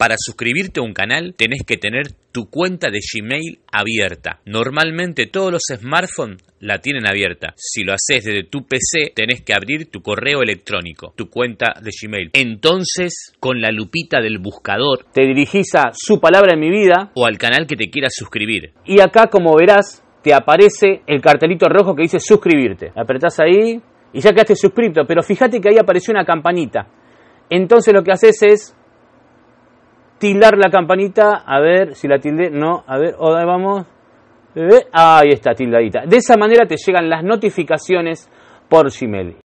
Para suscribirte a un canal tenés que tener tu cuenta de Gmail abierta. Normalmente todos los smartphones la tienen abierta. Si lo haces desde tu PC tenés que abrir tu correo electrónico, tu cuenta de Gmail. Entonces, con la lupita del buscador, te dirigís a su palabra en mi vida o al canal que te quieras suscribir. Y acá, como verás, te aparece el cartelito rojo que dice suscribirte. Apretás ahí y ya quedaste suscrito, pero fíjate que ahí apareció una campanita. Entonces lo que haces es tildar la campanita, a ver si la tilde, no, a ver, oh, vamos, ahí está tildadita. De esa manera te llegan las notificaciones por Gmail.